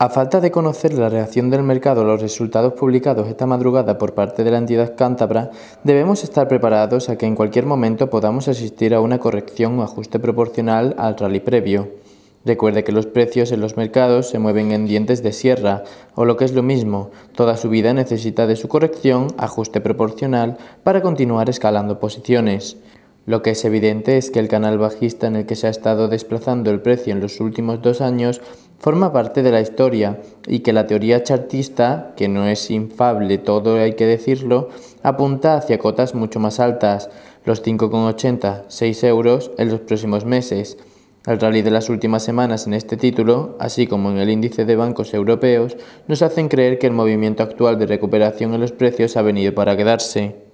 A falta de conocer la reacción del mercado a los resultados publicados esta madrugada por parte de la entidad cántabra, debemos estar preparados a que en cualquier momento podamos asistir a una corrección o ajuste proporcional al rally previo. Recuerde que los precios en los mercados se mueven en dientes de sierra, o lo que es lo mismo, toda su vida necesita de su corrección, ajuste proporcional, para continuar escalando posiciones. Lo que es evidente es que el canal bajista en el que se ha estado desplazando el precio en los últimos dos años forma parte de la historia y que la teoría chartista, que no es infable todo hay que decirlo, apunta hacia cotas mucho más altas, los 5,80, 6 euros en los próximos meses. El rally de las últimas semanas en este título, así como en el índice de bancos europeos, nos hacen creer que el movimiento actual de recuperación en los precios ha venido para quedarse.